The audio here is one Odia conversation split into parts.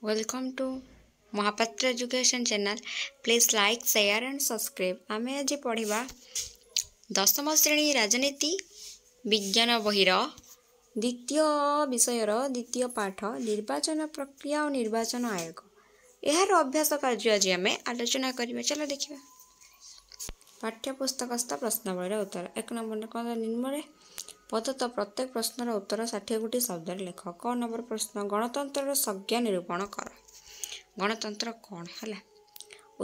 Welcome to Mahapatra Education Channel. Please like, share and subscribe. ଆମେ ଆଜି ପଢ଼ିବା ଦଶମ ଶ୍ରେଣୀ ରାଜନୀତି ବିଜ୍ଞାନ ବହିର ଦ୍ୱିତୀୟ ବିଷୟର ଦ୍ୱିତୀୟ ପାଠ ନିର୍ବାଚନ ପ୍ରକ୍ରିୟା ଓ ନିର୍ବାଚନ ଆୟୋଗ ଏହାର ଅଭ୍ୟାସ କାର୍ଯ୍ୟ ଆଜି ଆମେ ଆଲୋଚନା କରିବା ଚାଲ ଦେଖିବା ପାଠ୍ୟପୁସ୍ତକସ୍ଥ ପ୍ରଶ୍ନାବଳୀର ଉତ୍ତର ଏକ ନମ୍ବର କ'ଣ ନିମ୍ନରେ ପ୍ରଦତ୍ତ ପ୍ରତ୍ୟେକ ପ୍ରଶ୍ନର ଉତ୍ତର ଷାଠିଏ ଗୋଟିଏ ଶବ୍ଦରେ ଲେଖ କ ନମ୍ବର ପ୍ରଶ୍ନ ଗଣତନ୍ତ୍ରର ସଂଜ୍ଞା ନିରୂପଣ କର ଗଣତନ୍ତ୍ର କ'ଣ ହେଲା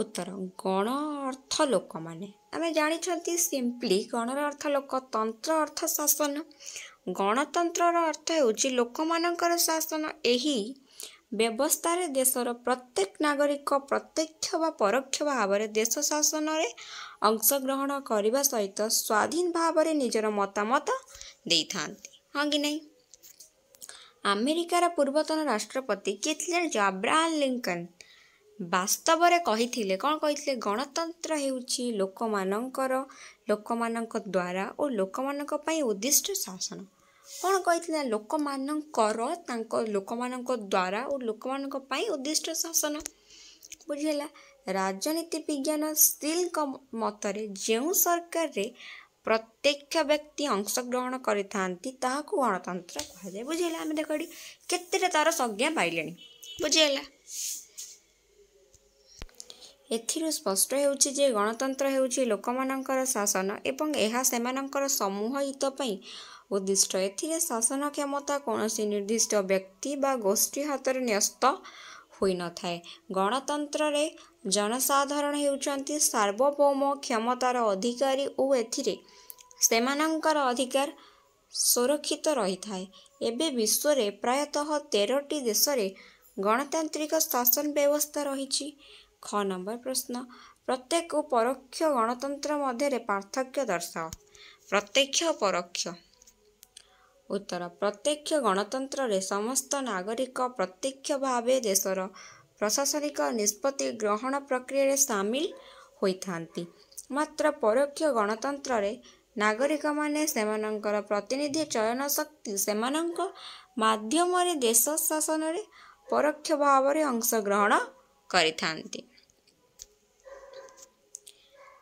ଉତ୍ତର ଗଣ ଅର୍ଥ ଲୋକମାନେ ଆମେ ଜାଣିଛନ୍ତି ସିମ୍ପଲି ଗଣର ଅର୍ଥ ଲୋକ ତନ୍ତ୍ର ଅର୍ଥ ଶାସନ ଗଣତନ୍ତ୍ରର ଅର୍ଥ ହେଉଛି ଲୋକମାନଙ୍କର ଶାସନ ଏହି ବ୍ୟବସ୍ଥାରେ ଦେଶର ପ୍ରତ୍ୟେକ ନାଗରିକ ପ୍ରତ୍ୟକ୍ଷ ବା ପରୋକ୍ଷ ଭାବରେ ଦେଶ ଶାସନରେ ଅଂଶଗ୍ରହଣ କରିବା ସହିତ ସ୍ୱାଧୀନ ଭାବରେ ନିଜର ମତାମତ ଦେଇଥାନ୍ତି ହଁ କି ନାହିଁ ଆମେରିକାର ପୂର୍ବତନ ରାଷ୍ଟ୍ରପତି କିଥିଲେର ଜାବ୍ରାହାନ ଲିଙ୍କନ ବାସ୍ତବରେ କହିଥିଲେ କ'ଣ କହିଥିଲେ ଗଣତନ୍ତ୍ର ହେଉଛି ଲୋକମାନଙ୍କର ଲୋକମାନଙ୍କ ଦ୍ୱାରା ଓ ଲୋକମାନଙ୍କ ପାଇଁ ଉଦ୍ଦିଷ୍ଟ ଶାସନ କ'ଣ କହିଥିଲେ ଲୋକମାନଙ୍କର ତାଙ୍କ ଲୋକମାନଙ୍କ ଦ୍ୱାରା ଓ ଲୋକମାନଙ୍କ ପାଇଁ ଉଦ୍ଦିଷ୍ଟ ଶାସନ ବୁଝିହେଲା ରାଜନୀତି ବିଜ୍ଞାନ ସ୍ତିଲଙ୍କ ମତରେ ଯେଉଁ ସରକାରରେ ପ୍ରତ୍ୟେକ ବ୍ୟକ୍ତି ଅଂଶଗ୍ରହଣ କରିଥାନ୍ତି ତାହାକୁ ଗଣତନ୍ତ୍ର କୁହାଯାଏ ବୁଝିହେଲା ଆମେ ଦେଖ ଏଠି କେତେଟା ତା'ର ସଂଜ୍ଞା ପାଇଲେଣି ବୁଝିହେଲା ଏଥିରୁ ସ୍ପଷ୍ଟ ହେଉଛି ଯେ ଗଣତନ୍ତ୍ର ହେଉଛି ଲୋକମାନଙ୍କର ଶାସନ ଏବଂ ଏହା ସେମାନଙ୍କର ସମୂହ ହିତ ପାଇଁ ଉଦ୍ଦିଷ୍ଟ ଏଥିରେ ଶାସନ କ୍ଷମତା କୌଣସି ନିର୍ଦ୍ଦିଷ୍ଟ ବ୍ୟକ୍ତି ବା ଗୋଷ୍ଠୀ ହାତରେ ନ୍ୟସ୍ତ ହୋଇନଥାଏ ଗଣତନ୍ତ୍ରରେ ଜନସାଧାରଣ ହେଉଛନ୍ତି ସାର୍ବଭୌମ କ୍ଷମତାର ଅଧିକାରୀ ଓ ଏଥିରେ ସେମାନଙ୍କର ଅଧିକାର ସୁରକ୍ଷିତ ରହିଥାଏ ଏବେ ବିଶ୍ୱରେ ପ୍ରାୟତଃ ତେରଟି ଦେଶରେ ଗଣତାନ୍ତ୍ରିକ ଶାସନ ବ୍ୟବସ୍ଥା ରହିଛି ଖ ନମ୍ବର ପ୍ରଶ୍ନ ପ୍ରତ୍ୟେକ ଓ ପରୋକ୍ଷ ଗଣତନ୍ତ୍ର ମଧ୍ୟରେ ପାର୍ଥକ୍ୟ ଦର୍ଶାଅ ପ୍ରତ୍ୟକ୍ଷ ପରୋକ୍ଷ ଉତ୍ତର ପ୍ରତ୍ୟକ୍ଷ ଗଣତନ୍ତ୍ରରେ ସମସ୍ତ ନାଗରିକ ପ୍ରତ୍ୟକ୍ଷ ଭାବେ ଦେଶର ପ୍ରଶାସନିକ ନିଷ୍ପତ୍ତି ଗ୍ରହଣ ପ୍ରକ୍ରିୟାରେ ସାମିଲ ହୋଇଥାନ୍ତି ମାତ୍ର ପରୋକ୍ଷ ଗଣତନ୍ତ୍ରରେ ନାଗରିକମାନେ ସେମାନଙ୍କର ପ୍ରତିନିଧି ଚୟନ ଶକ୍ତି ସେମାନଙ୍କ ମାଧ୍ୟମରେ ଦେଶ ଶାସନରେ ପରୋକ୍ଷ ଭାବରେ ଅଂଶଗ୍ରହଣ କରିଥାନ୍ତି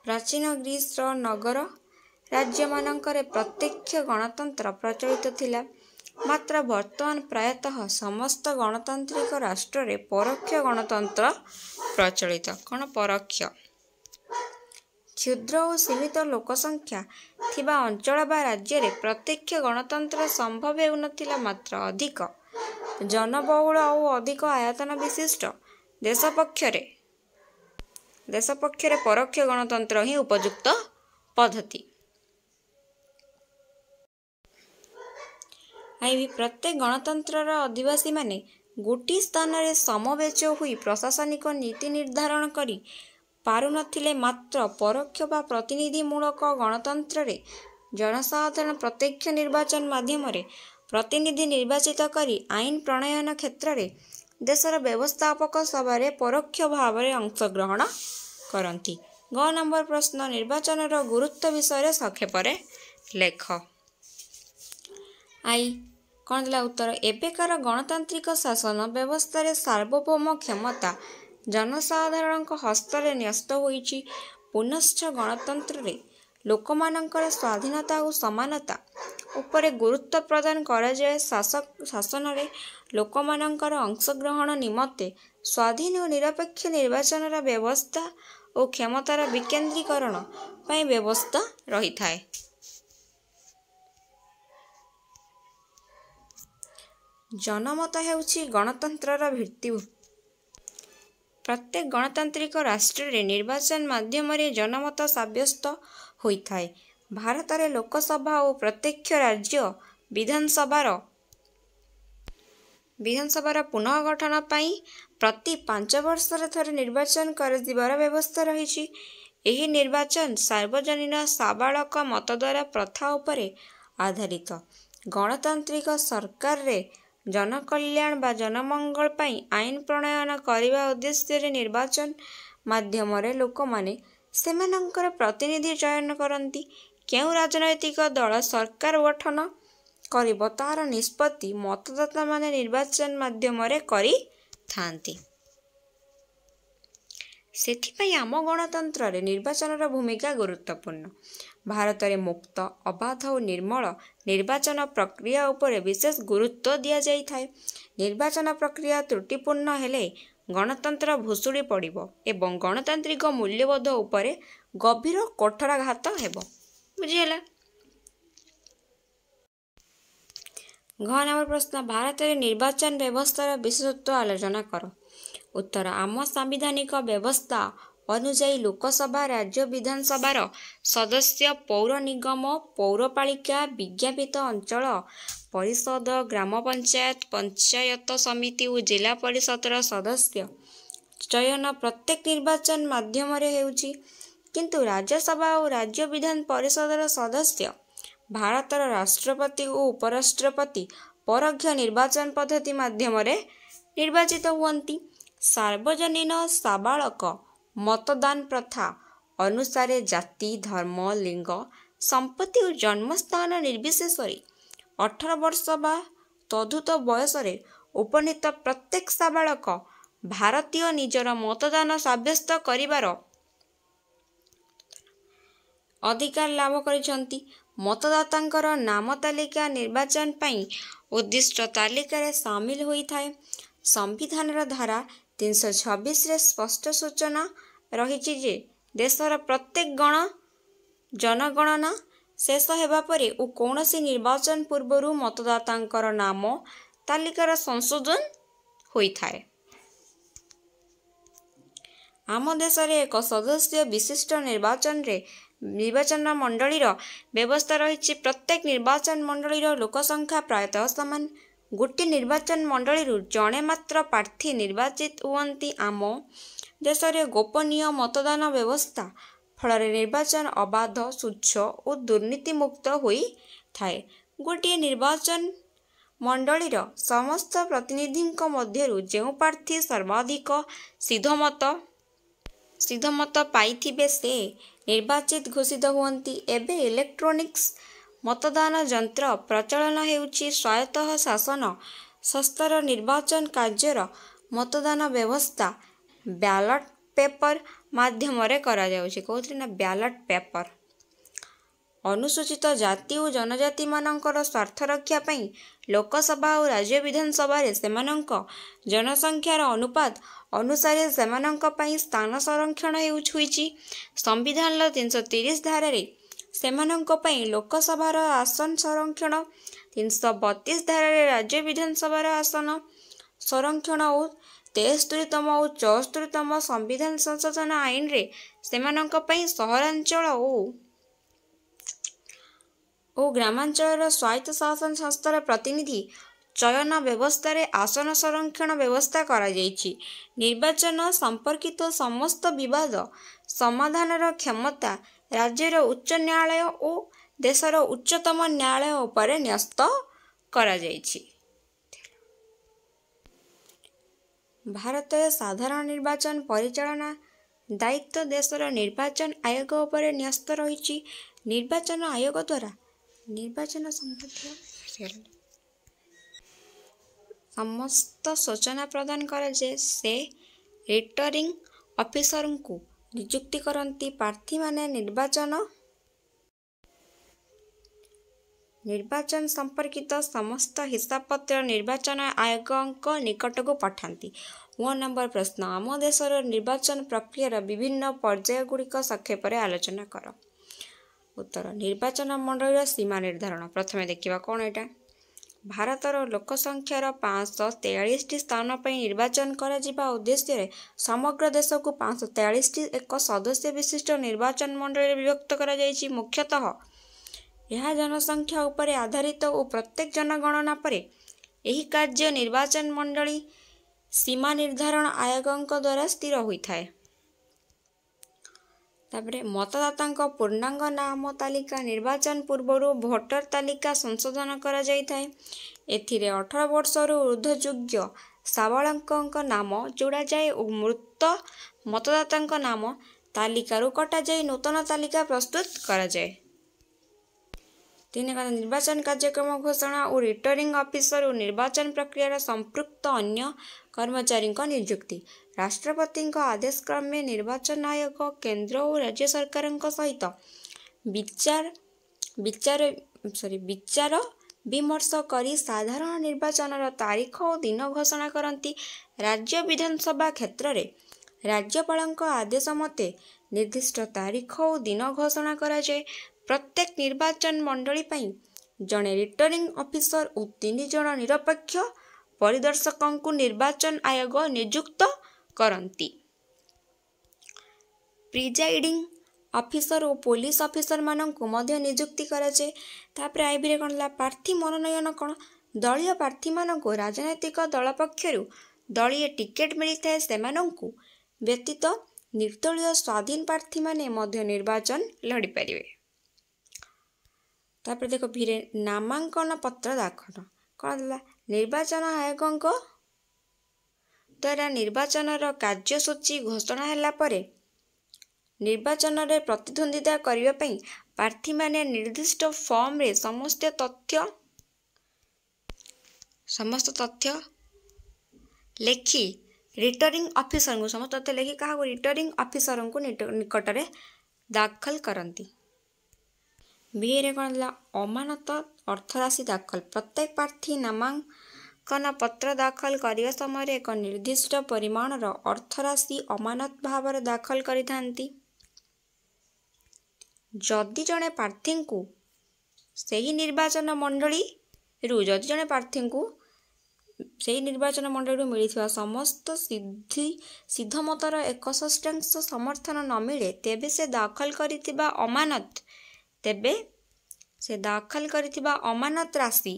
ପ୍ରାଚୀନ ଗ୍ରୀସ୍ର ନଗର ରାଜ୍ୟମାନଙ୍କରେ ପ୍ରତ୍ୟକ୍ଷ ଗଣତନ୍ତ୍ର ପ୍ରଚଳିତ ଥିଲା ମାତ୍ର ବର୍ତ୍ତମାନ ପ୍ରାୟତଃ ସମସ୍ତ ଗଣତାନ୍ତ୍ରିକ ରାଷ୍ଟ୍ରରେ ପରୋକ୍ଷ ଗଣତନ୍ତ୍ର ପ୍ରଚଳିତ କ'ଣ ପରୋକ୍ଷ କ୍ଷୁଦ୍ର ଓ ସୀମିତ ଲୋକସଂଖ୍ୟା ଥିବା ଅଞ୍ଚଳ ବା ରାଜ୍ୟରେ ପ୍ରତ୍ୟକ୍ଷ ଗଣତନ୍ତ୍ର ସମ୍ଭବ ହେଉନଥିଲା ମାତ୍ର ଅଧିକ ଜନବହୁଳ ଓ ଅଧିକ ଆୟତନ ବିଶିଷ୍ଟ ଦେଶ ପକ୍ଷରେ ଦେଶ ପକ୍ଷରେ ପରୋକ୍ଷ ଗଣତନ୍ତ୍ର ହିଁ ଉପଯୁକ୍ତ ପଦ୍ଧତି ଆଇ ପ୍ରତ୍ୟେକ ଗଣତନ୍ତ୍ରର ଅଧିବାସୀମାନେ ଗୋଟିଏ ସ୍ଥାନରେ ସମବେଚ ହୋଇ ପ୍ରଶାସନିକ ନୀତି ନିର୍ଦ୍ଧାରଣ କରି ପାରୁନଥିଲେ ମାତ୍ର ପରୋକ୍ଷ ବା ପ୍ରତିନିଧିମୂଳକ ଗଣତନ୍ତ୍ରରେ ଜନସାଧାରଣ ପ୍ରତ୍ୟକ୍ଷ ନିର୍ବାଚନ ମାଧ୍ୟମରେ ପ୍ରତିନିଧି ନିର୍ବାଚିତ କରି ଆଇନ ପ୍ରଣୟନ କ୍ଷେତ୍ରରେ ଦେଶର ବ୍ୟବସ୍ଥାପକ ସଭାରେ ପରୋକ୍ଷ ଭାବରେ ଅଂଶଗ୍ରହଣ କରନ୍ତି ଗ ନମ୍ବର ପ୍ରଶ୍ନ ନିର୍ବାଚନର ଗୁରୁତ୍ୱ ବିଷୟରେ ସକ୍ଷେପରେ ଲେଖ ଆଇ କ'ଣ ଥିଲା ଉତ୍ତର ଏବେକାର ଗଣତାନ୍ତ୍ରିକ ଶାସନ ବ୍ୟବସ୍ଥାରେ ସାର୍ବଭୌମ କ୍ଷମତା ଜନସାଧାରଣଙ୍କ ହସ୍ତରେ ନ୍ୟସ୍ତ ହୋଇଛି ପୁନଶ୍ଚ ଗଣତନ୍ତ୍ରରେ ଲୋକମାନଙ୍କର ସ୍ୱାଧୀନତା ଓ ସମାନତା ଉପରେ ଗୁରୁତ୍ୱ ପ୍ରଦାନ କରାଯାଏ ଶାସନରେ ଲୋକମାନଙ୍କର ଅଂଶଗ୍ରହଣ ନିମନ୍ତେ ସ୍ୱାଧୀନ ଓ ନିରପେକ୍ଷ ନିର୍ବାଚନର ବ୍ୟବସ୍ଥା ଓ କ୍ଷମତାର ବିକେନ୍ଦ୍ରୀକରଣ ପାଇଁ ବ୍ୟବସ୍ଥା ରହିଥାଏ ଜନମତ ହେଉଛି ଗଣତନ୍ତ୍ରର ଭିତ୍ତିଭୂମି ପ୍ରତ୍ୟେକ ଗଣତାନ୍ତ୍ରିକ ରାଷ୍ଟ୍ରରେ ନିର୍ବାଚନ ମାଧ୍ୟମରେ ଜନମତ ସାବ୍ୟସ୍ତ ହୋଇଥାଏ ଭାରତରେ ଲୋକସଭା ଓ ପ୍ରତ୍ୟକ୍ଷ ରାଜ୍ୟ ବିଧାନସଭାର ବିଧାନସଭାର ପୁନଃ ଗଠନ ପାଇଁ ପ୍ରତି ପାଞ୍ଚ ବର୍ଷରେ ଥରେ ନିର୍ବାଚନ କରାଯିବାର ବ୍ୟବସ୍ଥା ରହିଛି ଏହି ନିର୍ବାଚନ ସାର୍ବଜନୀନ ସାବାଳକ ମତଦ୍ୱାରା ପ୍ରଥା ଉପରେ ଆଧାରିତ ଗଣତାନ୍ତ୍ରିକ ସରକାରରେ ଜନକଲ୍ୟାଣ ବା ଜନମଙ୍ଗଳ ପାଇଁ ଆଇନ ପ୍ରଣୟନ କରିବା ଉଦ୍ଦେଶ୍ୟରେ ନିର୍ବାଚନ ମାଧ୍ୟମରେ ଲୋକମାନେ ସେମାନଙ୍କର ପ୍ରତିନିଧି ଚୟନ କରନ୍ତି କେଉଁ ରାଜନୈତିକ ଦଳ ସରକାର ଗଠନ କରିବ ତାହାର ନିଷ୍ପତ୍ତି ମତଦାତାମାନେ ନିର୍ବାଚନ ମାଧ୍ୟମରେ କରିଥାନ୍ତି ସେଥିପାଇଁ ଆମ ଗଣତନ୍ତ୍ରରେ ନିର୍ବାଚନର ଭୂମିକା ଗୁରୁତ୍ୱପୂର୍ଣ୍ଣ ଭାରତରେ ମୁକ୍ତ ଅବାଧ ଓ ନିର୍ମଳ ନିର୍ବାଚନ ପ୍ରକ୍ରିୟା ଉପରେ ବିଶେଷ ଗୁରୁତ୍ୱ ଦିଆଯାଇଥାଏ ନିର୍ବାଚନ ପ୍ରକ୍ରିୟା ତ୍ରୁଟିପୂର୍ଣ୍ଣ ହେଲେ ଗଣତନ୍ତ୍ର ଭୁଶୁଡ଼ି ପଡ଼ିବ ଏବଂ ଗଣତାନ୍ତ୍ରିକ ମୂଲ୍ୟବୋଧ ଉପରେ ଗଭୀର କଠୋରାଘାତ ହେବ ବୁଝିହେଲା ଘ ନମ୍ବର ପ୍ରଶ୍ନ ଭାରତରେ ନିର୍ବାଚନ ବ୍ୟବସ୍ଥାର ବିଶେଷତ୍ୱ ଆଲୋଚନା କର ଉତ୍ତର ଆମ ସାମ୍ବିଧାନିକ ବ୍ୟବସ୍ଥା ଅନୁଯାୟୀ ଲୋକସଭା ରାଜ୍ୟ ବିଧାନସଭାର ସଦସ୍ୟ ପୌର ନିଗମ ପୌରପାଳିକା ବିଜ୍ଞାପିତ ଅଞ୍ଚଳ ପରିଷଦ ଗ୍ରାମ ପଞ୍ଚାୟତ ପଞ୍ଚାୟତ ସମିତି ଓ ଜିଲ୍ଲା ପରିଷଦର ସଦସ୍ୟ ଚୟନ ପ୍ରତ୍ୟେକ ନିର୍ବାଚନ ମାଧ୍ୟମରେ ହେଉଛି କିନ୍ତୁ ରାଜ୍ୟସଭା ଓ ରାଜ୍ୟ ବିଧାନ ପରିଷଦର ସଦସ୍ୟ ଭାରତର ରାଷ୍ଟ୍ରପତି ଓ ଉପରାଷ୍ଟ୍ରପତି ପରୋକ୍ଷ ନିର୍ବାଚନ ପଦ୍ଧତି ମାଧ୍ୟମରେ ନିର୍ବାଚିତ ହୁଅନ୍ତି ସାର୍ବଜନୀନ ସାବାଳକ ମତଦାନ ପ୍ରଥା ଅନୁସାରେ ଜାତି ଧର୍ମ ଲିଙ୍ଗ ସମ୍ପତ୍ତି ଓ ଜନ୍ମସ୍ଥାନ ନିର୍ବିଶେଷରେ ଅଠର ବର୍ଷ ବା ତଦ୍ଧୁତ ବୟସରେ ଉପନୀତ ପ୍ରତ୍ୟେକ ସାବାଳକ ଭାରତୀୟ ନିଜର ମତଦାନ ସାବ୍ୟସ୍ତ କରିବାର ଅଧିକାର ଲାଭ କରିଛନ୍ତି ମତଦାତାଙ୍କର ନାମ ତାଲିକା ନିର୍ବାଚନ ପାଇଁ ଉଦ୍ଦିଷ୍ଟ ତାଲିକାରେ ସାମିଲ ହୋଇଥାଏ ସମ୍ବିଧାନର ଧାରା ତିନିଶହ ଛବିଶରେ ସ୍ପଷ୍ଟ ସୂଚନା ରହିଛି ଯେ ଦେଶର ପ୍ରତ୍ୟେକ ଗଣ ଜନଗଣନା ଶେଷ ହେବା ପରେ ଓ କୌଣସି ନିର୍ବାଚନ ପୂର୍ବରୁ ମତଦାତାଙ୍କର ନାମ ତାଲିକାର ସଂଶୋଧନ ହୋଇଥାଏ ଆମ ଦେଶରେ ଏକ ସଦସ୍ୟ ବିଶିଷ୍ଟ ନିର୍ବାଚନରେ ନିର୍ବାଚନ ମଣ୍ଡଳୀର ବ୍ୟବସ୍ଥା ରହିଛି ପ୍ରତ୍ୟେକ ନିର୍ବାଚନ ମଣ୍ଡଳୀର ଲୋକସଂଖ୍ୟା ପ୍ରାୟତଃ ସମାନ ଗୋଟିଏ ନିର୍ବାଚନ ମଣ୍ଡଳୀରୁ ଜଣେ ମାତ୍ର ପ୍ରାର୍ଥୀ ନିର୍ବାଚିତ ହୁଅନ୍ତି ଆମ ଦେଶରେ ଗୋପନୀୟ ମତଦାନ ବ୍ୟବସ୍ଥା ଫଳରେ ନିର୍ବାଚନ ଅବାଧ ସ୍ୱଚ୍ଛ ଓ ଦୁର୍ନୀତିମୁକ୍ତ ହୋଇଥାଏ ଗୋଟିଏ ନିର୍ବାଚନ ମଣ୍ଡଳୀର ସମସ୍ତ ପ୍ରତିନିଧିଙ୍କ ମଧ୍ୟରୁ ଯେଉଁ ପ୍ରାର୍ଥୀ ସର୍ବାଧିକ ସିଦ୍ଧମତ ସିଦ୍ଧମତ ପାଇଥିବେ ସେ ନିର୍ବାଚିତ ଘୋଷିତ ହୁଅନ୍ତି ଏବେ ଇଲେକ୍ଟ୍ରୋନିକ୍ସ ମତଦାନ ଯନ୍ତ୍ର ପ୍ରଚଳନ ହେଉଛି ସ୍ୱାୟତ୍ତ ଶାସନ ସଂସ୍ଥାର ନିର୍ବାଚନ କାର୍ଯ୍ୟର ମତଦାନ ବ୍ୟବସ୍ଥା ବ୍ୟାଲଟ୍ ପେପର୍ ମାଧ୍ୟମରେ କରାଯାଉଛି କହୁଥିଲି ନା ବ୍ୟାଲଟ୍ ପେପର୍ ଅନୁସୂଚିତ ଜାତି ଓ ଜନଜାତିମାନଙ୍କର ସ୍ୱାର୍ଥ ରକ୍ଷା ପାଇଁ ଲୋକସଭା ଓ ରାଜ୍ୟ ବିଧାନସଭାରେ ସେମାନଙ୍କ ଜନସଂଖ୍ୟାର ଅନୁପାତ ଅନୁସାରେ ସେମାନଙ୍କ ପାଇଁ ସ୍ଥାନ ସଂରକ୍ଷଣ ହେଉଛି ସମ୍ବିଧାନର ତିନିଶହ ତିରିଶ ଧାରାରେ ସେମାନଙ୍କ ପାଇଁ ଲୋକସଭାର ଆସନ ସଂରକ୍ଷଣ ତିନିଶହ ବତିଶ ଧାରାରେ ରାଜ୍ୟ ବିଧାନସଭାର ଆସନ ସଂରକ୍ଷଣ ଓ ତେସ୍ତରୀତମ ଓ ଚଉସ୍ତରିତମ ସମ୍ବିଧାନ ସଂଶୋଧନ ଆଇନରେ ସେମାନଙ୍କ ପାଇଁ ସହରାଞ୍ଚଳ ଓ ଗ୍ରାମାଞ୍ଚଳର ସ୍ୱାୟତ୍ତ ଶାସନ ସଂସ୍ଥାର ପ୍ରତିନିଧି ଚୟନ ବ୍ୟବସ୍ଥାରେ ଆସନ ସଂରକ୍ଷଣ ବ୍ୟବସ୍ଥା କରାଯାଇଛି ନିର୍ବାଚନ ସମ୍ପର୍କିତ ସମସ୍ତ ବିବାଦ ସମାଧାନର କ୍ଷମତା ରାଜ୍ୟର ଉଚ୍ଚ ନ୍ୟାୟାଳୟ ଓ ଦେଶର ଉଚ୍ଚତମ ନ୍ୟାୟାଳୟ ଉପରେ ନ୍ୟସ୍ତ କରାଯାଇଛି ଭାରତୀୟ ସାଧାରଣ ନିର୍ବାଚନ ପରିଚାଳନା ଦାୟିତ୍ୱ ଦେଶର ନିର୍ବାଚନ ଆୟୋଗ ଉପରେ ନ୍ୟସ୍ତ ରହିଛି ନିର୍ବାଚନ ଆୟୋଗ ଦ୍ୱାରା ନିର୍ବାଚନ ସମ୍ବନ୍ଧୀୟ ସମସ୍ତ ସୂଚନା ପ୍ରଦାନ କରାଯାଏ ସେ ରିଟର୍ଣ୍ଣିଂ ଅଫିସରଙ୍କୁ ନିଯୁକ୍ତି କରନ୍ତି ପ୍ରାର୍ଥୀମାନେ ନିର୍ବାଚନ ନିର୍ବାଚନ ସମ୍ପର୍କିତ ସମସ୍ତ ହିସାବପତ୍ର ନିର୍ବାଚନ ଆୟୋଗଙ୍କ ନିକଟକୁ ପଠାନ୍ତି ୱାନ୍ ନମ୍ବର ପ୍ରଶ୍ନ ଆମ ଦେଶର ନିର୍ବାଚନ ପ୍ରକ୍ରିୟାର ବିଭିନ୍ନ ପର୍ଯ୍ୟାୟଗୁଡ଼ିକ ସକ୍ଷେପରେ ଆଲୋଚନା କର ଉତ୍ତର ନିର୍ବାଚନ ମଣ୍ଡଳୀର ସୀମା ନିର୍ଦ୍ଧାରଣ ପ୍ରଥମେ ଦେଖିବା କ'ଣ ଏଇଟା ଭାରତର ଲୋକ ସଂଖ୍ୟାର ପାଞ୍ଚଶହ ତେୟାଳିଶଟି ସ୍ଥାନ ପାଇଁ ନିର୍ବାଚନ କରାଯିବା ଉଦ୍ଦେଶ୍ୟରେ ସମଗ୍ର ଦେଶକୁ ପାଞ୍ଚଶହ ତେୟାଳିଶଟି ଏକ ସଦସ୍ୟ ବିଶିଷ୍ଟ ନିର୍ବାଚନ ମଣ୍ଡଳୀରେ ବିଭକ୍ତ କରାଯାଇଛି ମୁଖ୍ୟତଃ ଏହା ଜନସଂଖ୍ୟା ଉପରେ ଆଧାରିତ ଓ ପ୍ରତ୍ୟେକ ଜନଗଣନା ପରେ ଏହି କାର୍ଯ୍ୟ ନିର୍ବାଚନ ମଣ୍ଡଳୀ ସୀମା ନିର୍ଦ୍ଧାରଣ ଆୟୋଗଙ୍କ ଦ୍ୱାରା ସ୍ଥିର ହୋଇଥାଏ ତାପରେ ମତଦାତାଙ୍କ ପୂର୍ଣ୍ଣାଙ୍ଗ ନାମ ତାଲିକା ନିର୍ବାଚନ ପୂର୍ବରୁ ଭୋଟର ତାଲିକା ସଂଶୋଧନ କରାଯାଇଥାଏ ଏଥିରେ ଅଠର ବର୍ଷରୁ ଉର୍ଦ୍ଧ ଯୋଗ୍ୟ ସାବଳଙ୍କ ନାମ ଯୋଡ଼ାଯାଏ ଓ ମୃତ ମତଦାତାଙ୍କ ନାମ ତାଲିକାରୁ କଟାଯାଇ ନୂତନ ତାଲିକା ପ୍ରସ୍ତୁତ କରାଯାଏ ତିନିକଣ ନିର୍ବାଚନ କାର୍ଯ୍ୟକ୍ରମ ଘୋଷଣା ଓ ରିଟର୍ଣ୍ଣିଂ ଅଫିସର ଓ ନିର୍ବାଚନ ପ୍ରକ୍ରିୟାର ସମ୍ପୃକ୍ତ ଅନ୍ୟ କର୍ମଚାରୀଙ୍କ ନିଯୁକ୍ତି ରାଷ୍ଟ୍ରପତିଙ୍କ ଆଦେଶ କ୍ରମେ ନିର୍ବାଚନ ଆୟୋଗ କେନ୍ଦ୍ର ଓ ରାଜ୍ୟ ସରକାରଙ୍କ ସହିତ ବିଚାର ବିଚାର ସରି ବିଚାର ବିମର୍ଶ କରି ସାଧାରଣ ନିର୍ବାଚନର ତାରିଖ ଓ ଦିନ ଘୋଷଣା କରନ୍ତି ରାଜ୍ୟ ବିଧାନସଭା କ୍ଷେତ୍ରରେ ରାଜ୍ୟପାଳଙ୍କ ଆଦେଶ ମତେ ନିର୍ଦ୍ଦିଷ୍ଟ ତାରିଖ ଓ ଦିନ ଘୋଷଣା କରାଯାଏ ପ୍ରତ୍ୟେକ ନିର୍ବାଚନ ମଣ୍ଡଳୀ ପାଇଁ ଜଣେ ରିଟର୍ଣ୍ଣିଂ ଅଫିସର ଓ ତିନି ଜଣ ନିରପେକ୍ଷ ପରିଦର୍ଶକଙ୍କୁ ନିର୍ବାଚନ ଆୟୋଗ ନିଯୁକ୍ତ କରନ୍ତି ପ୍ରିଜାଇଡ଼ିଂ ଅଫିସର ଓ ପୋଲିସ ଅଫିସରମାନଙ୍କୁ ମଧ୍ୟ ନିଯୁକ୍ତି କରାଯାଏ ତାପରେ ଆଇବିରେ କ'ଣ ହେଲା ପ୍ରାର୍ଥୀ ମନୋନୟନ କ'ଣ ଦଳୀୟ ପ୍ରାର୍ଥୀମାନଙ୍କୁ ରାଜନୈତିକ ଦଳ ପକ୍ଷରୁ ଦଳୀୟ ଟିକେଟ୍ ମିଳିଥାଏ ସେମାନଙ୍କୁ ବ୍ୟତୀତ ନିର୍ଦ୍ଦଳୀୟ ସ୍ୱାଧୀନ ପ୍ରାର୍ଥୀମାନେ ମଧ୍ୟ ନିର୍ବାଚନ ଲଢ଼ିପାରିବେ ତାପରେ ଦେଖ ଭିରେ ନାମାଙ୍କନ ପତ୍ର ଦାଖଲ କ'ଣ ହେଲା ନିର୍ବାଚନ ଆୟୋଗଙ୍କ ଦ୍ୱାରା ନିର୍ବାଚନର କାର୍ଯ୍ୟସୂଚୀ ଘୋଷଣା ହେଲା ପରେ ନିର୍ବାଚନରେ ପ୍ରତିଦ୍ୱନ୍ଦ୍ୱିତା କରିବା ପାଇଁ ପ୍ରାର୍ଥୀମାନେ ନିର୍ଦ୍ଦିଷ୍ଟ ଫର୍ମରେ ସମସ୍ତ ତଥ୍ୟ ସମସ୍ତ ତଥ୍ୟ ଲେଖି ରିଟର୍ଣ୍ଣିଂ ଅଫିସରଙ୍କୁ ସମସ୍ତ ତଥ୍ୟ ଲେଖି କାହାକୁ ରିଟର୍ଣ୍ଣିଂ ଅଫିସରଙ୍କୁ ନିକଟରେ ଦାଖଲ କରନ୍ତି ବିଏରେ କ'ଣ ଥିଲା ଅମାନତ ଅର୍ଥରାଶି ଦାଖଲ ପ୍ରତ୍ୟେକ ପ୍ରାର୍ଥୀ ନାମାଙ୍କନ ପତ୍ର ଦାଖଲ କରିବା ସମୟରେ ଏକ ନିର୍ଦ୍ଦିଷ୍ଟ ପରିମାଣର ଅର୍ଥରାଶି ଅମାନତ ଭାବରେ ଦାଖଲ କରିଥାନ୍ତି ଯଦି ଜଣେ ପ୍ରାର୍ଥୀଙ୍କୁ ସେହି ନିର୍ବାଚନ ମଣ୍ଡଳୀରୁ ଯଦି ଜଣେ ପ୍ରାର୍ଥୀଙ୍କୁ ସେହି ନିର୍ବାଚନ ମଣ୍ଡଳୀରୁ ମିଳିଥିବା ସମସ୍ତ ସିଦ୍ଧି ସିଦ୍ଧମତର ଏକ ଷଷ୍ଠାଂଶ ସମର୍ଥନ ନ ମିଳେ ତେବେ ସେ ଦାଖଲ କରିଥିବା ଅମାନତ ତେବେ ସେ ଦାଖଲ କରିଥିବା ଅମାନତ ରାଶି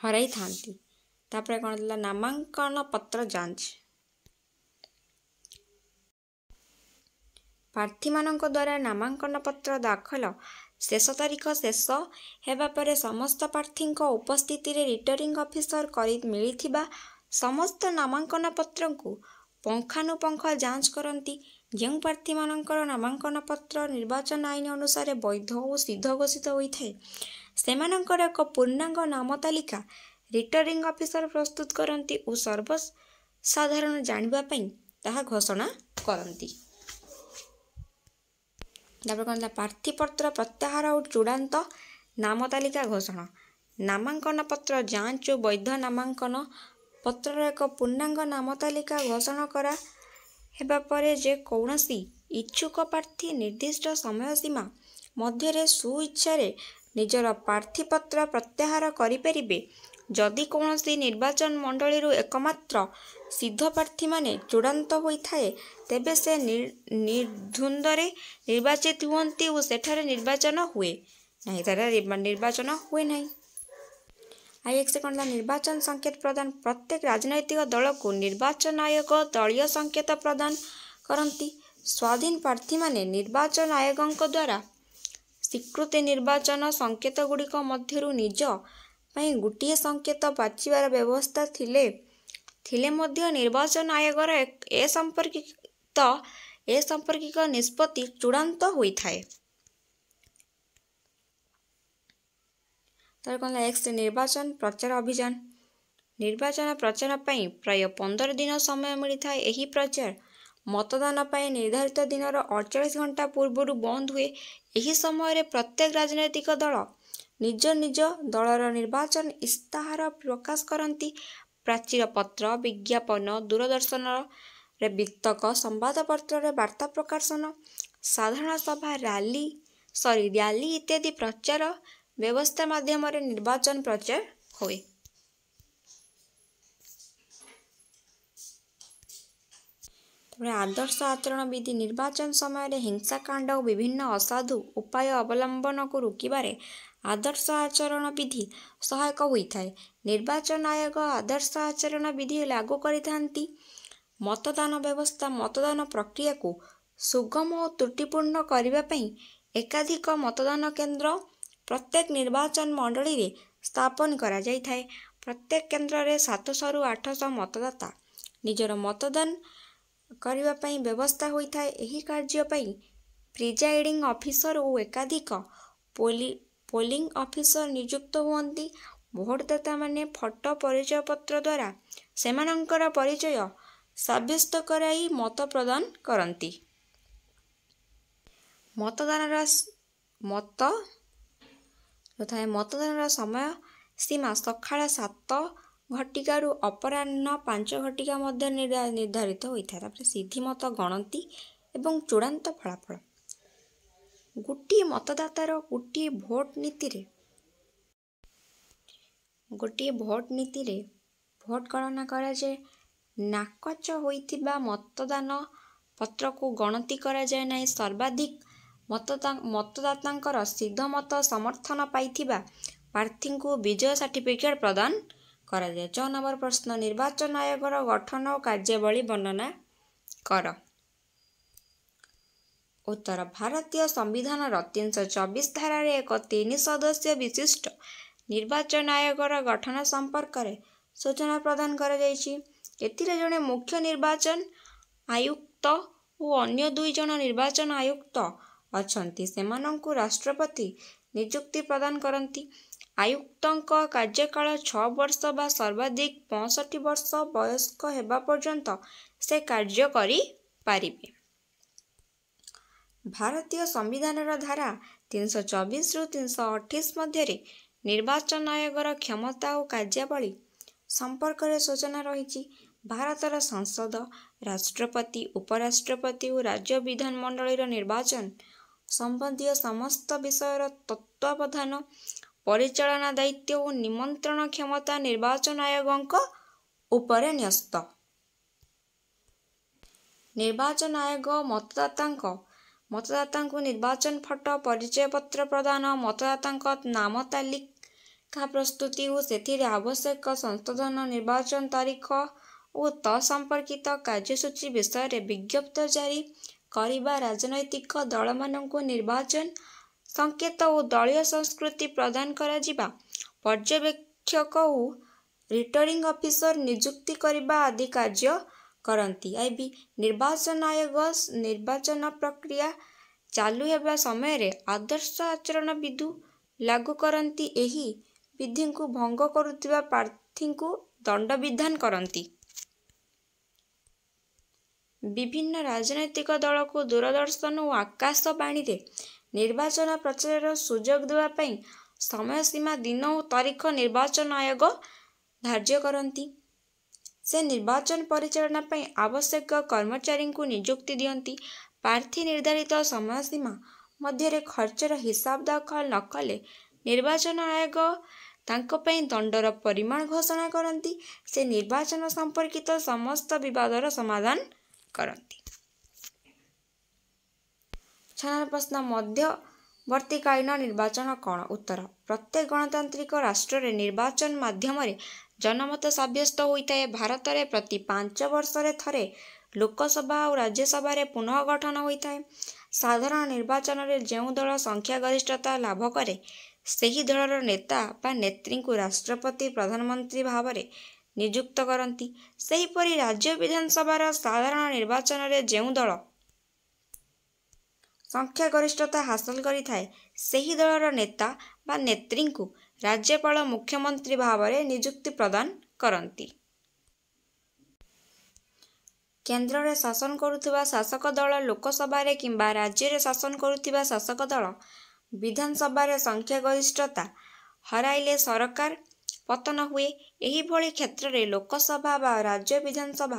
ହରାଇଥାନ୍ତି ତାପରେ କ'ଣ ଥିଲା ନାମାଙ୍କନ ପତ୍ର ଯାଞ୍ଚ ପ୍ରାର୍ଥୀମାନଙ୍କ ଦ୍ୱାରା ନାମାଙ୍କନ ପତ୍ର ଦାଖଲ ଶେଷ ତାରିଖ ଶେଷ ହେବା ପରେ ସମସ୍ତ ପ୍ରାର୍ଥୀଙ୍କ ଉପସ୍ଥିତିରେ ରିଟର୍ଣ୍ଣିଂ ଅଫିସର କରି ମିଳିଥିବା ସମସ୍ତ ନାମାଙ୍କନ ପତ୍ରଙ୍କୁ ପଙ୍ଖାନୁପଙ୍ଖ ଯାଞ୍ଚ କରନ୍ତି ଯେଉଁ ପ୍ରାର୍ଥୀମାନଙ୍କର ନାମାଙ୍କନ ପତ୍ର ନିର୍ବାଚନ ଆଇନ ଅନୁସାରେ ବୈଧ ଓ ସିଦ୍ଧ ଘୋଷିତ ହୋଇଥାଏ ସେମାନଙ୍କର ଏକ ପୂର୍ଣ୍ଣାଙ୍ଗ ନାମ ତାଲିକା ରିଟର୍ଣ୍ଣିଂ ଅଫିସର ପ୍ରସ୍ତୁତ କରନ୍ତି ଓ ସର୍ବସାଧାରଣ ଜାଣିବା ପାଇଁ ତାହା ଘୋଷଣା କରନ୍ତି ତାପରେ କ'ଣ ପ୍ରାର୍ଥୀପତ୍ର ପ୍ରତ୍ୟାହାର ଓ ଚୂଡ଼ାନ୍ତ ନାମ ତାଲିକା ଘୋଷଣା ନାମାଙ୍କନ ପତ୍ର ଯାଞ୍ଚ ଓ ବୈଧ ନାମାଙ୍କନ ପତ୍ରର ଏକ ପୂର୍ଣ୍ଣାଙ୍ଗ ନାମ ତାଲିକା ଘୋଷଣା କରା ହେବା ପରେ ଯେ କୌଣସି ଇଚ୍ଛୁକ ପ୍ରାର୍ଥୀ ନିର୍ଦ୍ଦିଷ୍ଟ ସମୟ ସୀମା ମଧ୍ୟରେ ସୁଇଚ୍ଛାରେ ନିଜର ପ୍ରାର୍ଥୀପତ୍ର ପ୍ରତ୍ୟାହାର କରିପାରିବେ ଯଦି କୌଣସି ନିର୍ବାଚନ ମଣ୍ଡଳୀରୁ ଏକମାତ୍ର ସିଦ୍ଧ ପ୍ରାର୍ଥୀମାନେ ଚୂଡ଼ାନ୍ତ ହୋଇଥାଏ ତେବେ ସେ ନିର୍ଦ୍ୱନ୍ଦ୍ୱରେ ନିର୍ବାଚିତ ହୁଅନ୍ତି ଓ ସେଠାରେ ନିର୍ବାଚନ ହୁଏ ନାହିଁ ସେଠାରେ ନିର୍ବାଚନ ହୁଏ ନାହିଁ ଆଇଏକ୍ସ କ'ଣ ହେଲା ନିର୍ବାଚନ ସଙ୍କେତ ପ୍ରଦାନ ପ୍ରତ୍ୟେକ ରାଜନୈତିକ ଦଳକୁ ନିର୍ବାଚନ ଆୟୋଗ ଦଳୀୟ ସଙ୍କେତ ପ୍ରଦାନ କରନ୍ତି ସ୍ୱାଧୀନ ପ୍ରାର୍ଥୀମାନେ ନିର୍ବାଚନ ଆୟୋଗଙ୍କ ଦ୍ୱାରା ସ୍ୱୀକୃତି ନିର୍ବାଚନ ସଙ୍କେତ ଗୁଡ଼ିକ ମଧ୍ୟରୁ ନିଜ ପାଇଁ ଗୋଟିଏ ସଙ୍କେତ ବାଛିବାର ବ୍ୟବସ୍ଥା ଥିଲେ ଥିଲେ ମଧ୍ୟ ନିର୍ବାଚନ ଆୟୋଗର ଏ ସମ୍ପର୍କିତ ଏ ସମ୍ପର୍କିକ ନିଷ୍ପତ୍ତି ଚୂଡ଼ାନ୍ତ ହୋଇଥାଏ ତାପରେ କ'ଣ ନେକ୍ସଟ ନିର୍ବାଚନ ପ୍ରଚାର ଅଭିଯାନ ନିର୍ବାଚନ ପ୍ରଚାର ପାଇଁ ପ୍ରାୟ ପନ୍ଦର ଦିନ ସମୟ ମିଳିଥାଏ ଏହି ପ୍ରଚାର ମତଦାନ ପାଇଁ ନିର୍ଦ୍ଧାରିତ ଦିନର ଅଠଚାଳିଶ ଘଣ୍ଟା ପୂର୍ବରୁ ବନ୍ଦ ହୁଏ ଏହି ସମୟରେ ପ୍ରତ୍ୟେକ ରାଜନୈତିକ ଦଳ ନିଜ ନିଜ ଦଳର ନିର୍ବାଚନ ଇସ୍ତାହାର ପ୍ରକାଶ କରନ୍ତି ପ୍ରାଚୀର ପତ୍ର ବିଜ୍ଞାପନ ଦୂରଦର୍ଶନରେ ବିତକ ସମ୍ବାଦପତ୍ରରେ ବାର୍ତ୍ତା ପ୍ରକାଶନ ସାଧାରଣ ସଭା ରାଲି ସରି ର୍ୟାଲି ଇତ୍ୟାଦି ପ୍ରଚାର ବ୍ୟବସ୍ଥା ମାଧ୍ୟମରେ ନିର୍ବାଚନ ପ୍ରଚାର ହୁଏ ତେଣୁ ଆଦର୍ଶ ଆଚରଣ ବିଧି ନିର୍ବାଚନ ସମୟରେ ହିଂସାକାଣ୍ଡ ଓ ବିଭିନ୍ନ ଅସାଧୁ ଉପାୟ ଅବଲମ୍ବନକୁ ରୋକିବାରେ ଆଦର୍ଶ ଆଚରଣ ବିଧି ସହାୟକ ହୋଇଥାଏ ନିର୍ବାଚନ ଆୟୋଗ ଆଦର୍ଶ ଆଚରଣ ବିଧି ଲାଗୁ କରିଥାନ୍ତି ମତଦାନ ବ୍ୟବସ୍ଥା ମତଦାନ ପ୍ରକ୍ରିୟାକୁ ସୁଗମ ଓ ତ୍ରୁଟିପୂର୍ଣ୍ଣ କରିବା ପାଇଁ ଏକାଧିକ ମତଦାନ କେନ୍ଦ୍ର ପ୍ରତ୍ୟେକ ନିର୍ବାଚନ ମଣ୍ଡଳୀରେ ସ୍ଥାପନ କରାଯାଇଥାଏ ପ୍ରତ୍ୟେକ କେନ୍ଦ୍ରରେ ସାତଶହରୁ ଆଠଶହ ମତଦାତା ନିଜର ମତଦାନ କରିବା ପାଇଁ ବ୍ୟବସ୍ଥା ହୋଇଥାଏ ଏହି କାର୍ଯ୍ୟ ପାଇଁ ପ୍ରିଜାଇଡ଼ିଂ ଅଫିସର ଓ ଏକାଧିକ ପୋଲି ପୋଲିଂ ଅଫିସର ନିଯୁକ୍ତ ହୁଅନ୍ତି ଭୋଟଦାତାମାନେ ଫଟୋ ପରିଚୟ ପତ୍ର ଦ୍ୱାରା ସେମାନଙ୍କର ପରିଚୟ ସାବ୍ୟସ୍ତ କରାଇ ମତ ପ୍ରଦାନ କରନ୍ତି ମତଦାନର ମତ ଯଥା ମତଦାନର ସମୟ ସୀମା ସକାଳ ସାତ ଘଟିକାରୁ ଅପରାହ୍ନ ପାଞ୍ଚ ଘଟିକା ମଧ୍ୟ ନିର୍ଦ୍ଧାରିତ ହୋଇଥାଏ ତାପରେ ସିଦ୍ଧିମତ ଗଣତି ଏବଂ ଚୂଡ଼ାନ୍ତ ଫଳାଫଳ ଗୋଟିଏ ମତଦାତାର ଗୋଟିଏ ଭୋଟ ନୀତିରେ ଗୋଟିଏ ଭୋଟ ନୀତିରେ ଭୋଟ ଗଣନା କରାଯାଏ ନାକଚ ହୋଇଥିବା ମତଦାନ ପତ୍ରକୁ ଗଣତି କରାଯାଏ ନାହିଁ ସର୍ବାଧିକ ମତଦାତାଙ୍କର ସିଦ୍ଧ ମତ ସମର୍ଥନ ପାଇଥିବା ପ୍ରାର୍ଥୀଙ୍କୁ ବିଜୟ ସାର୍ଟିଫିକେଟ୍ ପ୍ରଦାନ କରାଯାଏ ଛଅ ନମ୍ବର ପ୍ରଶ୍ନ ନିର୍ବାଚନ ଆୟୋଗର ଗଠନ ଓ କାର୍ଯ୍ୟାବଳୀ ବର୍ଣ୍ଣନା କର ଉତ୍ତର ଭାରତୀୟ ସମ୍ବିଧାନର ତିନିଶହ ଚବିଶ ଧାରାରେ ଏକ ତିନି ସଦସ୍ୟ ବିଶିଷ୍ଟ ନିର୍ବାଚନ ଆୟୋଗର ଗଠନ ସମ୍ପର୍କରେ ସୂଚନା ପ୍ରଦାନ କରାଯାଇଛି ଏଥିରେ ଜଣେ ମୁଖ୍ୟ ନିର୍ବାଚନ ଆୟୁକ୍ତ ଓ ଅନ୍ୟ ଦୁଇ ଜଣ ନିର୍ବାଚନ ଆୟୁକ୍ତ ଅଛନ୍ତି ସେମାନଙ୍କୁ ରାଷ୍ଟ୍ରପତି ନିଯୁକ୍ତି ପ୍ରଦାନ କରନ୍ତି ଆୟୁକ୍ତଙ୍କ କାର୍ଯ୍ୟକାଳ ଛଅ ବର୍ଷ ବା ସର୍ବାଧିକ ପଞ୍ଚଷଠି ବର୍ଷ ବୟସ୍କ ହେବା ପର୍ଯ୍ୟନ୍ତ ସେ କାର୍ଯ୍ୟ କରିପାରିବେ ଭାରତୀୟ ସମ୍ବିଧାନର ଧାରା ତିନିଶହ ଚବିଶରୁ ତିନିଶହ ଅଠେଇଶ ମଧ୍ୟରେ ନିର୍ବାଚନ ଆୟୋଗର କ୍ଷମତା ଓ କାର୍ଯ୍ୟାବଳୀ ସମ୍ପର୍କରେ ସୂଚନା ରହିଛି ଭାରତର ସଂସଦ ରାଷ୍ଟ୍ରପତି ଉପରାଷ୍ଟ୍ରପତି ଓ ରାଜ୍ୟ ବିଧାନମଣ୍ଡଳୀର ନିର୍ବାଚନ ସମ୍ବନ୍ଧୀୟ ସମସ୍ତ ବିଷୟର ତତ୍ତ୍ୱାବଧାନ ପରିଚାଳନା ଦାୟିତ୍ୱ ଓ ନିମନ୍ତ୍ରଣ କ୍ଷମତା ନିର୍ବାଚନ ଆୟୋଗଙ୍କ ଉପରେ ନ୍ୟସ୍ତ ନିର୍ବାଚନ ଆୟୋଗ ମତଦାତାଙ୍କ ମତଦାତାଙ୍କୁ ନିର୍ବାଚନ ଫଟୋ ପରିଚୟ ପତ୍ର ପ୍ରଦାନ ମତଦାତାଙ୍କ ନାମ ତାଲିକା ପ୍ରସ୍ତୁତି ଓ ସେଥିରେ ଆବଶ୍ୟକ ସଂଶୋଧନ ନିର୍ବାଚନ ତାରିଖ ଓ ତ ସମ୍ପର୍କିତ କାର୍ଯ୍ୟସୂଚୀ ବିଷୟରେ ବିଜ୍ଞପ୍ତ ଜାରି କରିବା ରାଜନୈତିକ ଦଳମାନଙ୍କୁ ନିର୍ବାଚନ ସଂକେତ ଓ ଦଳୀୟ ସଂସ୍କୃତି ପ୍ରଦାନ କରାଯିବା ପର୍ଯ୍ୟବେକ୍ଷକ ଓ ରିଟର୍ଣ୍ଣିଂ ଅଫିସର ନିଯୁକ୍ତି କରିବା ଆଦି କାର୍ଯ୍ୟ କରନ୍ତି ଏବଂ ନିର୍ବାଚନ ଆୟୋଗ ନିର୍ବାଚନ ପ୍ରକ୍ରିୟା ଚାଲୁ ହେବା ସମୟରେ ଆଦର୍ଶ ଆଚରଣ ବିଧୁ ଲାଗୁ କରନ୍ତି ଏହି ବିଧିଙ୍କୁ ଭଙ୍ଗ କରୁଥିବା ପ୍ରାର୍ଥୀଙ୍କୁ ଦଣ୍ଡବିଧାନ କରନ୍ତି ବିଭିନ୍ନ ରାଜନୈତିକ ଦଳକୁ ଦୂରଦର୍ଶନ ଓ ଆକାଶବାଣୀରେ ନିର୍ବାଚନ ପ୍ରଚାରର ସୁଯୋଗ ଦେବା ପାଇଁ ସମୟ ସୀମା ଦିନ ଓ ତାରିଖ ନିର୍ବାଚନ ଆୟୋଗ ଧାର୍ଯ୍ୟ କରନ୍ତି ସେ ନିର୍ବାଚନ ପରିଚାଳନା ପାଇଁ ଆବଶ୍ୟକ କର୍ମଚାରୀଙ୍କୁ ନିଯୁକ୍ତି ଦିଅନ୍ତି ପ୍ରାର୍ଥୀ ନିର୍ଦ୍ଧାରିତ ସମୟ ସୀମା ମଧ୍ୟରେ ଖର୍ଚ୍ଚର ହିସାବ ଦାଖଲ ନ କଲେ ନିର୍ବାଚନ ଆୟୋଗ ତାଙ୍କ ପାଇଁ ଦଣ୍ଡର ପରିମାଣ ଘୋଷଣା କରନ୍ତି ସେ ନିର୍ବାଚନ ସମ୍ପର୍କିତ ସମସ୍ତ ବିବାଦର ସମାଧାନ କରନ୍ତି ଛାନ ପ୍ରଶ୍ନ ମଧ୍ୟବର୍ତ୍ତୀକାଳୀନ ନିର୍ବାଚନ କ'ଣ ଉତ୍ତର ପ୍ରତ୍ୟେକ ଗଣତାନ୍ତ୍ରିକ ରାଷ୍ଟ୍ରରେ ନିର୍ବାଚନ ମାଧ୍ୟମରେ ଜନମତ ସାବ୍ୟସ୍ତ ହୋଇଥାଏ ଭାରତରେ ପ୍ରତି ପାଞ୍ଚ ବର୍ଷରେ ଥରେ ଲୋକସଭା ଆଉ ରାଜ୍ୟସଭାରେ ପୁନଃ ଗଠନ ହୋଇଥାଏ ସାଧାରଣ ନିର୍ବାଚନରେ ଯେଉଁ ଦଳ ସଂଖ୍ୟାଗରିଷ୍ଠତା ଲାଭ କରେ ସେହି ଦଳର ନେତା ବା ନେତ୍ରୀଙ୍କୁ ରାଷ୍ଟ୍ରପତି ପ୍ରଧାନମନ୍ତ୍ରୀ ଭାବରେ ନିଯୁକ୍ତ କରନ୍ତି ସେହିପରି ରାଜ୍ୟ ବିଧାନସଭାର ସାଧାରଣ ନିର୍ବାଚନରେ ଯେଉଁ ଦଳ ସଂଖ୍ୟାଗରିଷ୍ଠତା ହାସଲ କରିଥାଏ ସେହି ଦଳର ନେତା ବା ନେତ୍ରୀଙ୍କୁ ରାଜ୍ୟପାଳ ମୁଖ୍ୟମନ୍ତ୍ରୀ ଭାବରେ ନିଯୁକ୍ତି ପ୍ରଦାନ କରନ୍ତି କେନ୍ଦ୍ରରେ ଶାସନ କରୁଥିବା ଶାସକ ଦଳ ଲୋକସଭାରେ କିମ୍ବା ରାଜ୍ୟରେ ଶାସନ କରୁଥିବା ଶାସକ ଦଳ ବିଧାନସଭାରେ ସଂଖ୍ୟାଗରିଷ୍ଠତା ହରାଇଲେ ସରକାର ପତନ ହୁଏ ଏହିଭଳି କ୍ଷେତ୍ରରେ ଲୋକସଭା ବା ରାଜ୍ୟ ବିଧାନସଭା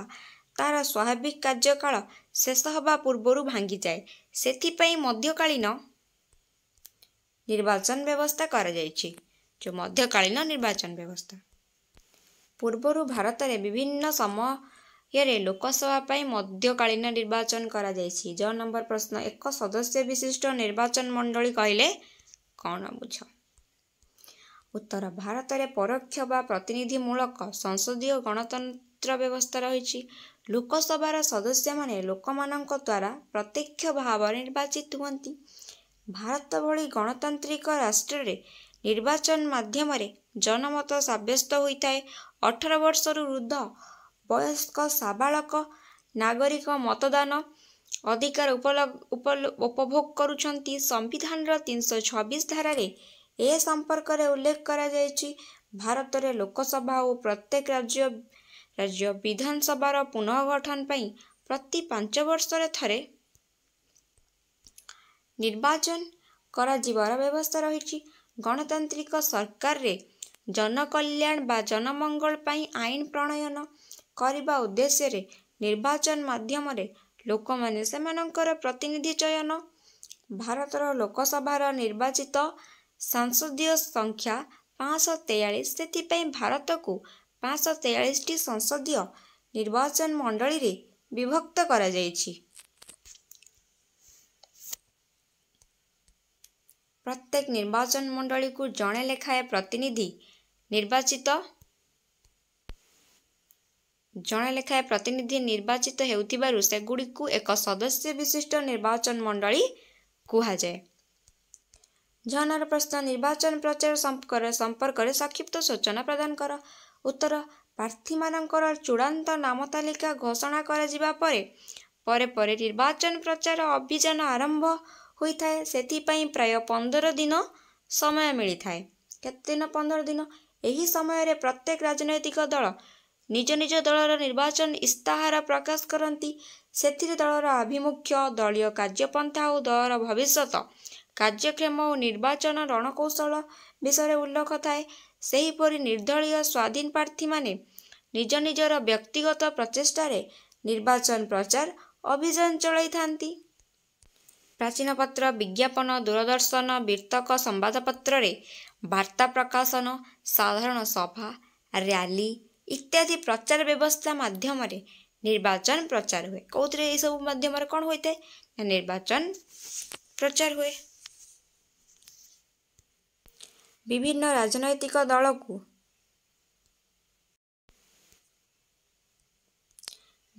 ତାର ସ୍ୱାଭାବିକ କାର୍ଯ୍ୟକାଳ ଶେଷ ହେବା ପୂର୍ବରୁ ଭାଙ୍ଗିଯାଏ ସେଥିପାଇଁ ମଧ୍ୟକାଳୀନ ନିର୍ବାଚନ ବ୍ୟବସ୍ଥା କରାଯାଇଛି ଯେଉଁ ମଧ୍ୟକାଳୀନ ନିର୍ବାଚନ ବ୍ୟବସ୍ଥା ପୂର୍ବରୁ ଭାରତରେ ବିଭିନ୍ନ ସମୟରେ ଲୋକସଭା ପାଇଁ ମଧ୍ୟକାଳୀନ ନିର୍ବାଚନ କରାଯାଇଛି ଯ ନମ୍ବର ପ୍ରଶ୍ନ ଏକ ସଦସ୍ୟ ବିଶିଷ୍ଟ ନିର୍ବାଚନ ମଣ୍ଡଳୀ କହିଲେ କ'ଣ ବୁଝ ଉତ୍ତର ଭାରତରେ ପରୋକ୍ଷ ବା ପ୍ରତିନିଧିମୂଳକ ସଂସଦୀୟ ଗଣତନ୍ତ୍ର ବ୍ୟବସ୍ଥା ରହିଛି ଲୋକସଭାର ସଦସ୍ୟମାନେ ଲୋକମାନଙ୍କ ଦ୍ୱାରା ପ୍ରତ୍ୟକ୍ଷ ଭାବରେ ନିର୍ବାଚିତ ହୁଅନ୍ତି ଭାରତ ଭଳି ଗଣତାନ୍ତ୍ରିକ ରାଷ୍ଟ୍ରରେ ନିର୍ବାଚନ ମାଧ୍ୟମରେ ଜନମତ ସାବ୍ୟସ୍ତ ହୋଇଥାଏ ଅଠର ବର୍ଷରୁ ବୃଦ୍ଧ ବୟସ୍କ ସାବାଳକ ନାଗରିକ ମତଦାନ ଅଧିକାର ଉପଲବ୍ଧ ଉପଭୋଗ କରୁଛନ୍ତି ସମ୍ବିଧାନର ତିନିଶହ ଛବିଶ ଧାରାରେ ଏ ସମ୍ପର୍କରେ ଉଲ୍ଲେଖ କରାଯାଇଛି ଭାରତରେ ଲୋକସଭା ଓ ପ୍ରତ୍ୟେକ ରାଜ୍ୟ ରାଜ୍ୟ ବିଧାନସଭାର ପୁନଃ ଗଠନ ପାଇଁ ପ୍ରତି ପାଞ୍ଚ ବର୍ଷରେ ଥରେ ନିର୍ବାଚନ କରାଯିବାର ବ୍ୟବସ୍ଥା ରହିଛି ଗଣତାନ୍ତ୍ରିକ ସରକାରରେ ଜନକଲ୍ୟାଣ ବା ଜନମଙ୍ଗଳ ପାଇଁ ଆଇନ ପ୍ରଣୟନ କରିବା ଉଦ୍ଦେଶ୍ୟରେ ନିର୍ବାଚନ ମାଧ୍ୟମରେ ଲୋକମାନେ ସେମାନଙ୍କର ପ୍ରତିନିଧି ଚୟନ ଭାରତର ଲୋକସଭାର ନିର୍ବାଚିତ ସଂସଦୀୟ ସଂଖ୍ୟା ପାଞ୍ଚଶହ ତେୟାଳିଶ ସେଥିପାଇଁ ଭାରତକୁ ପାଞ୍ଚଶହ ତେୟାଳିଶଟି ସଂସଦୀୟ ନିର୍ବାଚନ ମଣ୍ଡଳୀରେ ବିଭକ୍ତ କରାଯାଇଛି ପ୍ରତ୍ୟେକ ନିର୍ବାଚନ ମଣ୍ଡଳୀକୁ ଜଣେ ଲେଖାଏଁ ପ୍ରତିନିଧି ନିର୍ବାଚିତ ଜଣେ ଲେଖାଏଁ ପ୍ରତିନିଧି ନିର୍ବାଚିତ ହେଉଥିବାରୁ ସେଗୁଡ଼ିକୁ ଏକ ସଦସ୍ୟ ବିଶିଷ୍ଟ ନିର୍ବାଚନ ମଣ୍ଡଳୀ କୁହାଯାଏ ଜହ୍ନର ପ୍ରଶ୍ନ ନିର୍ବାଚନ ପ୍ରଚାର ସମ୍ପର୍କରେ ସଂକ୍ଷିପ୍ତ ସୂଚନା ପ୍ରଦାନ କର ଉତ୍ତର ପ୍ରାର୍ଥୀମାନଙ୍କର ଚୂଡ଼ାନ୍ତ ନାମ ତାଲିକା ଘୋଷଣା କରାଯିବା ପରେ ପରେ ପରେ ନିର୍ବାଚନ ପ୍ରଚାର ଅଭିଯାନ ଆରମ୍ଭ ହୋଇଥାଏ ସେଥିପାଇଁ ପ୍ରାୟ ପନ୍ଦର ଦିନ ସମୟ ମିଳିଥାଏ କେତେ ଦିନ ପନ୍ଦର ଦିନ ଏହି ସମୟରେ ପ୍ରତ୍ୟେକ ରାଜନୈତିକ ଦଳ ନିଜ ନିଜ ଦଳର ନିର୍ବାଚନ ଇସ୍ତାହାର ପ୍ରକାଶ କରନ୍ତି ସେଥିରେ ଦଳର ଆଭିମୁଖ୍ୟ ଦଳୀୟ କାର୍ଯ୍ୟପନ୍ଥା ଓ ଦଳର ଭବିଷ୍ୟତ କାର୍ଯ୍ୟକ୍ଷମ ଓ ନିର୍ବାଚନ ରଣକୌଶଳ ବିଷୟରେ ଉଲ୍ଲେଖ ଥାଏ ସେହିପରି ନିର୍ଦ୍ଦଳୀୟ ସ୍ୱାଧୀନ ପ୍ରାର୍ଥୀମାନେ ନିଜ ନିଜର ବ୍ୟକ୍ତିଗତ ପ୍ରଚେଷ୍ଟାରେ ନିର୍ବାଚନ ପ୍ରଚାର ଅଭିଯାନ ଚଳାଇଥାନ୍ତି ପ୍ରାଚୀନ ପତ୍ର ବିଜ୍ଞାପନ ଦୂରଦର୍ଶନ ବିର୍ତ୍ତକ ସମ୍ବାଦପତ୍ରରେ ବାର୍ତ୍ତା ପ୍ରକାଶନ ସାଧାରଣ ସଭା ର୍ୟାଲି ଇତ୍ୟାଦି ପ୍ରଚାର ବ୍ୟବସ୍ଥା ମାଧ୍ୟମରେ ନିର୍ବାଚନ ପ୍ରଚାର ହୁଏ କେଉଁଥିରେ ଏହିସବୁ ମାଧ୍ୟମରେ କ'ଣ ହୋଇଥାଏ ନା ନିର୍ବାଚନ ପ୍ରଚାର ହୁଏ ବିଭିନ୍ନ ରାଜନୈତିକ ଦଳକୁ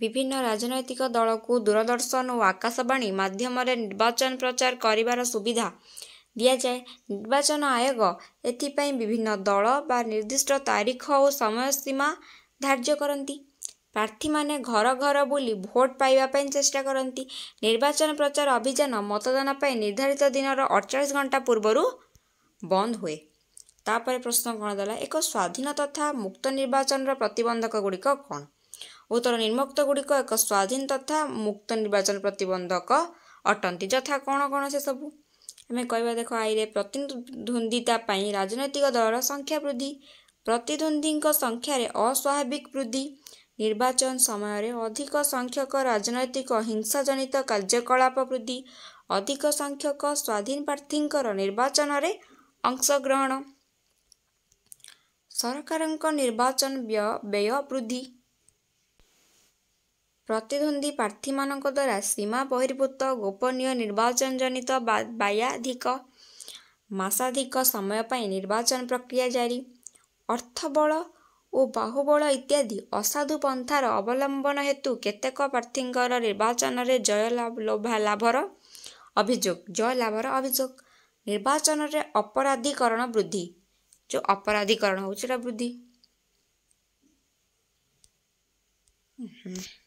ବିଭିନ୍ନ ରାଜନୈତିକ ଦଳକୁ ଦୂରଦର୍ଶନ ଓ ଆକାଶବାଣୀ ମାଧ୍ୟମରେ ନିର୍ବାଚନ ପ୍ରଚାର କରିବାର ସୁବିଧା ଦିଆଯାଏ ନିର୍ବାଚନ ଆୟୋଗ ଏଥିପାଇଁ ବିଭିନ୍ନ ଦଳ ବା ନିର୍ଦ୍ଦିଷ୍ଟ ତାରିଖ ଓ ସମୟ ସୀମା ଧାର୍ଯ୍ୟ କରନ୍ତି ପ୍ରାର୍ଥୀମାନେ ଘର ଘର ବୁଲି ଭୋଟ ପାଇବା ପାଇଁ ଚେଷ୍ଟା କରନ୍ତି ନିର୍ବାଚନ ପ୍ରଚାର ଅଭିଯାନ ମତଦାନ ପାଇଁ ନିର୍ଦ୍ଧାରିତ ଦିନର ଅଠଚାଳିଶ ଘଣ୍ଟା ପୂର୍ବରୁ ବନ୍ଦ ହୁଏ ତାପରେ ପ୍ରଶ୍ନ କ'ଣ ଦେଲା ଏକ ସ୍ୱାଧୀନ ତଥା ମୁକ୍ତ ନିର୍ବାଚନର ପ୍ରତିବନ୍ଧକ ଗୁଡ଼ିକ କ'ଣ ଉତ୍ତର ନିର୍ମୁକ୍ତ ଗୁଡ଼ିକ ଏକ ସ୍ୱାଧୀନ ତଥା ମୁକ୍ତ ନିର୍ବାଚନ ପ୍ରତିବନ୍ଧକ ଅଟନ୍ତି ଯଥା କ'ଣ କ'ଣ ସେସବୁ ଆମେ କହିବା ଦେଖ ଆଇରେ ପ୍ରତିଦ୍ୱନ୍ଦ୍ୱିତା ପାଇଁ ରାଜନୈତିକ ଦଳର ସଂଖ୍ୟା ବୃଦ୍ଧି ପ୍ରତିଦ୍ୱନ୍ଦ୍ୱୀଙ୍କ ସଂଖ୍ୟାରେ ଅସ୍ୱାଭାବିକ ବୃଦ୍ଧି ନିର୍ବାଚନ ସମୟରେ ଅଧିକ ସଂଖ୍ୟକ ରାଜନୈତିକ ହିଂସାଜନିତ କାର୍ଯ୍ୟକଳାପ ବୃଦ୍ଧି ଅଧିକ ସଂଖ୍ୟକ ସ୍ୱାଧୀନ ପ୍ରାର୍ଥୀଙ୍କର ନିର୍ବାଚନରେ ଅଂଶଗ୍ରହଣ ସରକାରଙ୍କ ନିର୍ବାଚନ ବ୍ୟୟ ବ୍ୟୟ ବୃଦ୍ଧି ପ୍ରତିଦ୍ୱନ୍ଦ୍ୱୀ ପ୍ରାର୍ଥୀମାନଙ୍କ ଦ୍ୱାରା ସୀମା ବହିର୍ଭୂତ ଗୋପନୀୟ ନିର୍ବାଚନ ଜନିତ ବାୟାଧିକ ମାସାଧିକ ସମୟ ପାଇଁ ନିର୍ବାଚନ ପ୍ରକ୍ରିୟା ଜାରି ଅର୍ଥବଳ ଓ ବାହୁବଳ ଇତ୍ୟାଦି ଅସାଧୁ ପନ୍ଥାର ଅବଲମ୍ବନ ହେତୁ କେତେକ ପ୍ରାର୍ଥୀଙ୍କର ନିର୍ବାଚନରେ ଜୟ ଲୋଭା ଲାଭର ଅଭିଯୋଗ ଜୟ ଲାଭର ଅଭିଯୋଗ ନିର୍ବାଚନରେ ଅପରାଧୀକରଣ ବୃଦ୍ଧି ଯେଉଁ ଅପରାଧୀକରଣ ହେଉଛି ସେଇଟା ବୃଦ୍ଧି